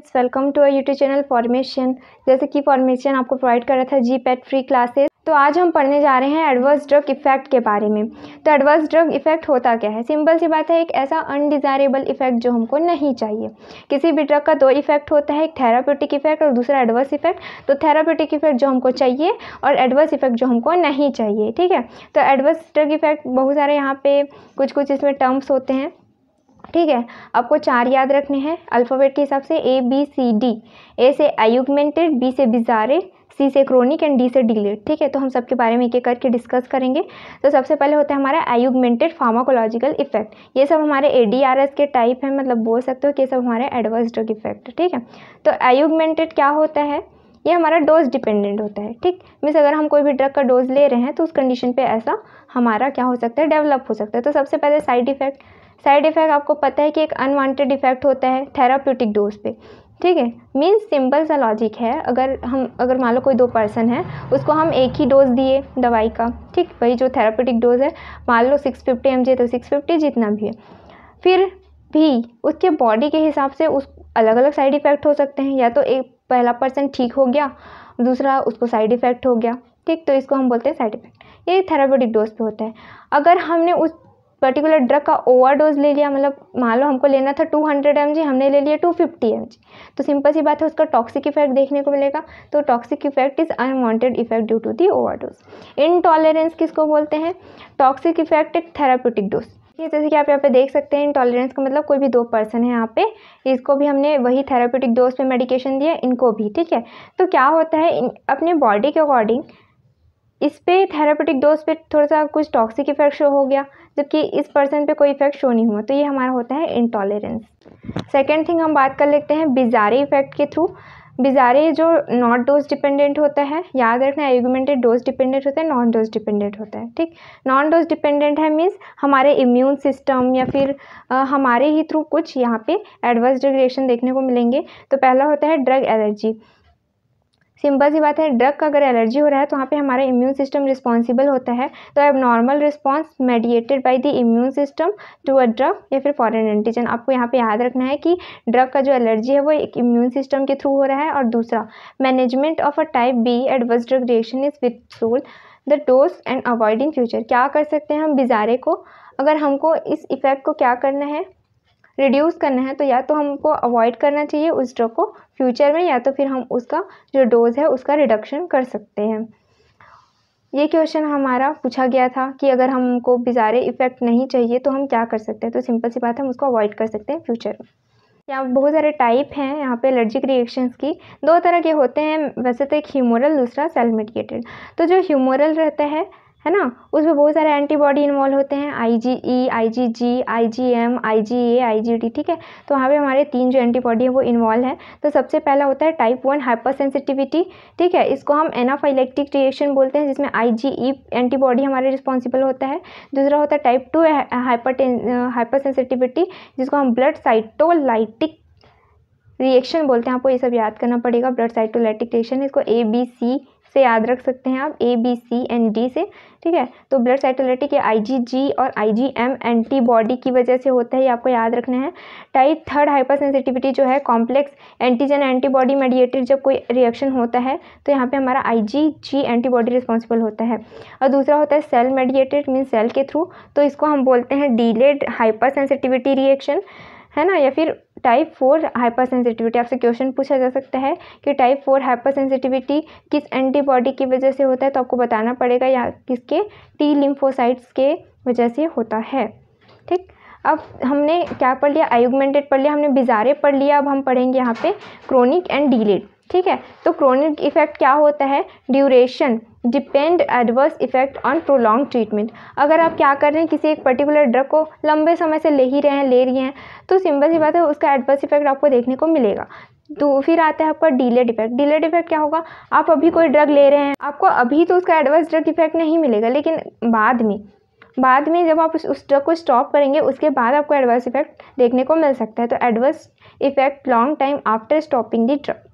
friends welcome to our YouTube channel formation जैसे कि formation आपको प्रोवाइड कर रहा था जी पैट फ्री क्लासेस तो आज हम पढ़ने जा रहे हैं एडवर्स ड्रग इफेक्ट के बारे में तो एडवर्स ड्रग इफेक्ट होता क्या है सिंपल सी बात है एक ऐसा अनडिज़ायरेबल इफेक्ट जो हमको नहीं चाहिए किसी भी ड्रग का दो इफेक्ट होता है एक थेरापेटिक इफेक्ट और दूसरा एडवर्स इफेक्ट तो थेरापेटिक इफेक्ट जो हमको चाहिए और एडवर्स इफेक्ट जो हमको नहीं चाहिए ठीक है तो एडवर्स ड्रग इफेक्ट बहुत सारे यहाँ पे कुछ कुछ इसमें टर्म्स होते हैं ठीक है आपको चार याद रखने हैं अल्फ़ाबेट के हिसाब से ए बी सी डी ए से आयुगमेंटेड बी से बिजारे सी से क्रोनिक एंड डी से डिलेट ठीक है तो हम सबके बारे में एक एक करके डिस्कस करेंगे तो सबसे पहले होता है हमारा आयुगमेंटेड फार्माकोलॉजिकल इफेक्ट ये सब हमारे ए डी आर एस के टाइप है मतलब बोल सकते हो कि ये सब हमारे एडवर्स ड्रग इफेक्ट ठीक है तो आयुगमेंटेड क्या होता है ये हमारा डोज डिपेंडेंट होता है ठीक मीन्स अगर हम कोई भी ड्रग का डोज ले रहे हैं तो उस कंडीशन पे ऐसा हमारा क्या हो सकता है डेवलप हो सकता है तो सबसे पहले साइड इफ़ेक्ट साइड इफ़ेक्ट आपको पता है कि एक अनवांटेड इफ़ेक्ट होता है थेरापटिक डोज पे ठीक है मीन्स सिंपल सा लॉजिक है अगर हम अगर मान लो कोई दो पर्सन है उसको हम एक ही डोज दिए दवाई का ठीक वही जो थेरापटिक डोज है मान लो सिक्स फिफ्टी एम तो सिक्स फिफ्टी जितना भी है फिर भी उसके बॉडी के हिसाब से उस अलग अलग साइड इफ़ेक्ट हो सकते हैं या तो एक पहला पर्सन ठीक हो गया दूसरा उसको साइड इफ़ेक्ट हो गया ठीक तो इसको हम बोलते हैं साइड इफ़ेक्ट ये थेरापटिक डोज पे होता है अगर हमने उस पर्टिकुलर ड्रग का ओवरडोज ले लिया मतलब मान लो हमको लेना था 200 हंड्रेड हमने ले लिया 250 फिफ्टी तो सिंपल सी बात है उसका टॉक्सिक इफेक्ट देखने को मिलेगा तो toxic effect is unwanted effect due to the overdose intolerance किसको बोलते हैं टॉक्सिक इफेक्ट एक थेराप्यूटिक डोज ये जैसे कि आप यहाँ पे देख सकते हैं इंटॉलरेंस का मतलब कोई भी दो पर्सन है यहाँ पे इसको भी हमने वही थेरापेटिक डोज पे मेडिकेशन दिया इनको भी ठीक है तो क्या होता है अपने बॉडी के अकॉर्डिंग इस पर थेरापेटिक डोज पे थोड़ा सा कुछ टॉक्सिक इफेक्ट शो हो गया जबकि इस पर्सन पे कोई इफेक्ट शो नहीं हुआ तो ये हमारा होता है इंटॉलरेंस सेकेंड थिंग हम बात कर लेते हैं बिजारे इफेक्ट के थ्रू बिजारे जो नॉट डोज डिपेंडेंट होता है याद रखना एग्यूमेंटेड डोज डिपेंडेंट होता है नॉन डोज डिपेंडेंट होता है ठीक नॉन डोज डिपेंडेंट है मीन्स हमारे इम्यून सिस्टम या फिर आ, हमारे ही थ्रू कुछ यहाँ पे एडवर्स डिग्रेशन देखने को मिलेंगे तो पहला होता है ड्रग एलर्जी सिंपल सी बात है ड्रग का अगर एलर्जी हो रहा है तो वहाँ पे हमारा इम्यून सिस्टम रिस्पॉन्सिबल होता है तो अब normal response mediated by the immune system to a drug या फिर फॉरन एंटीजन आपको यहाँ पे याद रखना है कि ड्रग का जो एलर्जी है वो एक इम्यून सिस्टम के थ्रू हो रहा है और दूसरा management of a type B adverse drug reaction is विथ सोल the dose and avoid in future क्या कर सकते हैं हम बिजारे को अगर हमको इस इफ़ेक्ट को क्या करना है रिड्यूस करना है तो या तो हमको अवॉइड करना चाहिए उस ड्रग को फ्यूचर में या तो फिर हम उसका जो डोज़ है उसका रिडक्शन कर सकते हैं ये क्वेश्चन हमारा पूछा गया था कि अगर हमको बिजारे इफ़ेक्ट नहीं चाहिए तो हम क्या कर सकते हैं तो सिंपल सी बात है हम उसको अवॉइड कर सकते हैं फ्यूचर में यहाँ बहुत सारे टाइप हैं यहाँ पे एलर्जिक रिएक्शंस की दो तरह के होते हैं वैसे तो एक ह्यूमोरल दूसरा सेल मेडिकेटेड तो जो ह्यूमोरल रहता है है ना उसमें बहुत सारे एंटीबॉडी इन्वॉल्व होते हैं आई जी ई आई जी जी आई जी एम आई जी ए आई जी डी ठीक है तो वहाँ पे हमारे तीन जो एंटीबॉडी हैं वो इन्वॉल्व है तो सबसे पहला होता है टाइप वन हाइपर सेंसिटिविटी ठीक है इसको हम एनाफाइलेक्टिक रिएक्शन बोलते हैं जिसमें आई जी ई एंटीबॉडी हमारे रिस्पॉन्सिबल होता है दूसरा होता है type two hyper hyper sensitivity जिसको हम ब्लड साइटोलाइटिक रिएक्शन बोलते हैं आपको ये सब याद करना पड़ेगा ब्लड साइटोलाइटिक रिएक्शन इसको ए बी सी से याद रख सकते हैं आप A B C and D से ठीक है तो ब्लड साइटोलिटिक जी जी और आई जी एम एंटीबॉडी की वजह से होता है ये आपको याद रखना है टाइप थर्ड हाइपरसेंसिटिविटी जो है कॉम्प्लेक्स एंटीजन एंटीबॉडी मेडिएटेड जब कोई रिएक्शन होता है तो यहाँ पे हमारा आई जी जी एंटीबॉडी रिस्पॉन्सिबल होता है और दूसरा होता है सेल मेडिएटेड मीन सेल के थ्रू तो इसको हम बोलते हैं डीलेड हाइपर सेंसिटिविटी रिएक्शन है ना या फिर टाइप फोर हाइपर सेंसिटिविटी आपसे क्वेश्चन पूछा जा सकता है कि टाइप फोर हाइपर सेंसिटिविटी किस एंटीबॉडी की वजह से होता है तो आपको बताना पड़ेगा या किसके टी लिम्फोसाइट्स के वजह से होता है ठीक अब हमने क्या पढ़ लिया आयुगमेंटेड पढ़ लिया हमने बिजारे पढ़ लिया अब हम पढ़ेंगे यहाँ पे क्रोनिक एंड डीलेड ठीक है तो क्रोनिक इफेक्ट क्या होता है duration depend adverse effect on prolong treatment अगर आप क्या कर रहे हैं किसी एक पर्टिकुलर ड्रग को लंबे समय से ले ही रहे हैं ले रही हैं तो सिंपल सी बात है उसका एडवर्स इफेक्ट आपको देखने को मिलेगा तो फिर आता है आपका डीले इफेक्ट डीले इफेक्ट क्या होगा आप अभी कोई ड्रग ले रहे हैं आपको अभी तो उसका एडवर्स ड्रग इफेक्ट नहीं मिलेगा लेकिन बाद में बाद में जब आप उस ड्रग को स्टॉप करेंगे उसके बाद आपको एडवर्स इफेक्ट देखने को मिल सकता है तो adverse effect long time after stopping the drug